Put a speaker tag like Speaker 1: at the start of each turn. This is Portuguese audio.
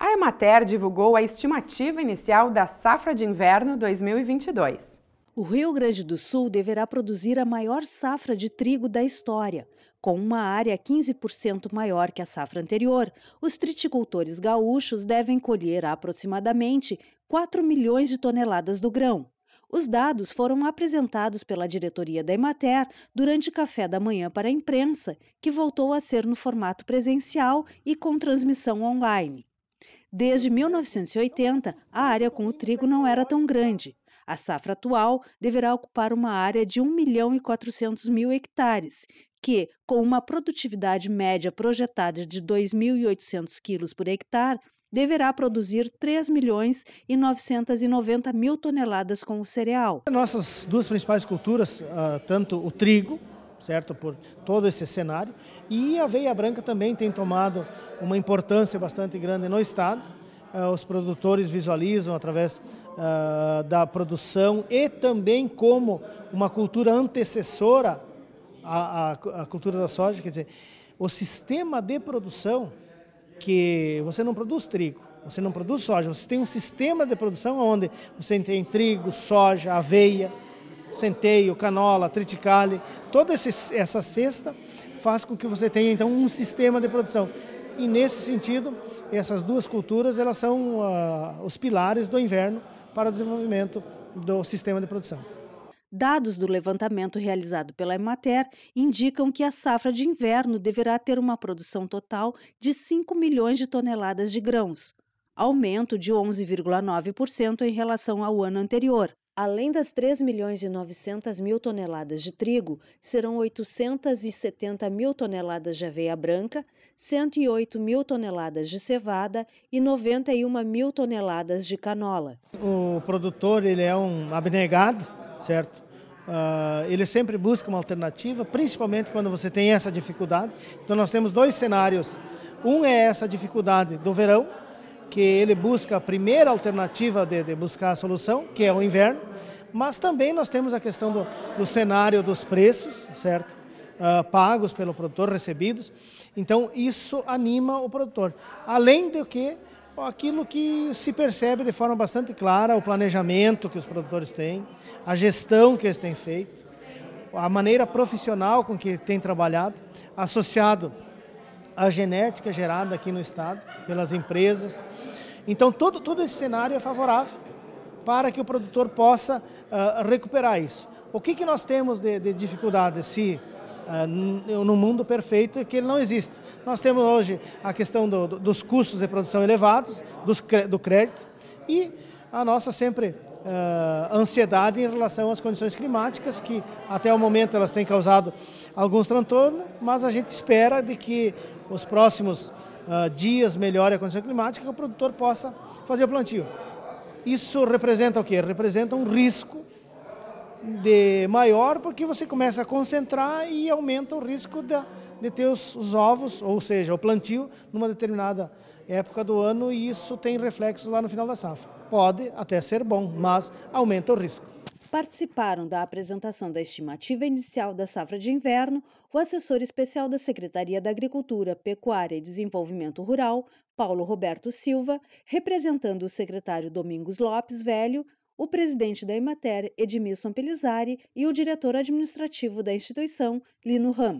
Speaker 1: A Emater divulgou a estimativa inicial da safra de inverno 2022. O Rio Grande do Sul deverá produzir a maior safra de trigo da história. Com uma área 15% maior que a safra anterior, os triticultores gaúchos devem colher aproximadamente 4 milhões de toneladas do grão. Os dados foram apresentados pela diretoria da Emater durante café da manhã para a imprensa, que voltou a ser no formato presencial e com transmissão online. Desde 1980, a área com o trigo não era tão grande. A safra atual deverá ocupar uma área de 1 milhão e 400 mil hectares, que, com uma produtividade média projetada de 2.800 quilos por hectare, deverá produzir 3 milhões e 990 mil toneladas com o
Speaker 2: cereal. Nossas duas principais culturas, ah, tanto o trigo, certo? Por todo esse cenário. E a aveia branca também tem tomado uma importância bastante grande no Estado. Uh, os produtores visualizam através uh, da produção e também como uma cultura antecessora à, à, à cultura da soja. Quer dizer, o sistema de produção que você não produz trigo, você não produz soja, você tem um sistema de produção onde você tem trigo, soja, aveia, centeio, canola, triticale, toda esse, essa cesta faz com que você tenha então um sistema de produção. E nesse sentido, essas duas culturas elas são uh, os pilares do inverno para o desenvolvimento do sistema de produção. Dados do levantamento realizado
Speaker 1: pela Emater indicam que a safra de inverno deverá ter uma produção total de 5 milhões de toneladas de grãos, aumento de 11,9% em relação ao ano anterior. Além das 3 milhões e 900 mil toneladas de trigo, serão 870 mil toneladas de aveia branca, 108 mil toneladas de cevada e 91 mil toneladas de canola.
Speaker 2: O produtor ele é um abnegado, certo? Uh, ele sempre busca uma alternativa, principalmente quando você tem essa dificuldade. Então nós temos dois cenários. Um é essa dificuldade do verão, porque ele busca a primeira alternativa de, de buscar a solução, que é o inverno, mas também nós temos a questão do, do cenário dos preços, certo? Uh, pagos pelo produtor, recebidos. Então, isso anima o produtor. Além do que, aquilo que se percebe de forma bastante clara, o planejamento que os produtores têm, a gestão que eles têm feito, a maneira profissional com que têm trabalhado, associado a genética gerada aqui no estado pelas empresas. Então, todo, todo esse cenário é favorável para que o produtor possa uh, recuperar isso. O que, que nós temos de, de dificuldade se uh, no mundo perfeito é que ele não existe? Nós temos hoje a questão do, do, dos custos de produção elevados, dos, do crédito e a nossa sempre uh, ansiedade em relação às condições climáticas, que até o momento elas têm causado alguns transtornos, mas a gente espera de que os próximos uh, dias melhore a condição climática e o produtor possa fazer o plantio. Isso representa o quê? Representa um risco de maior porque você começa a concentrar e aumenta o risco de, de ter os, os, ovos, ou seja, o plantio, numa determinada época do ano e isso tem reflexo lá no final da safra pode até ser bom, mas aumenta o risco.
Speaker 1: Participaram da apresentação da estimativa inicial da safra de inverno o assessor especial da Secretaria da Agricultura, Pecuária e Desenvolvimento Rural, Paulo Roberto Silva, representando o secretário Domingos Lopes Velho, o presidente da Emater, Edmilson Pelizari, e o diretor administrativo da instituição, Lino Ramos.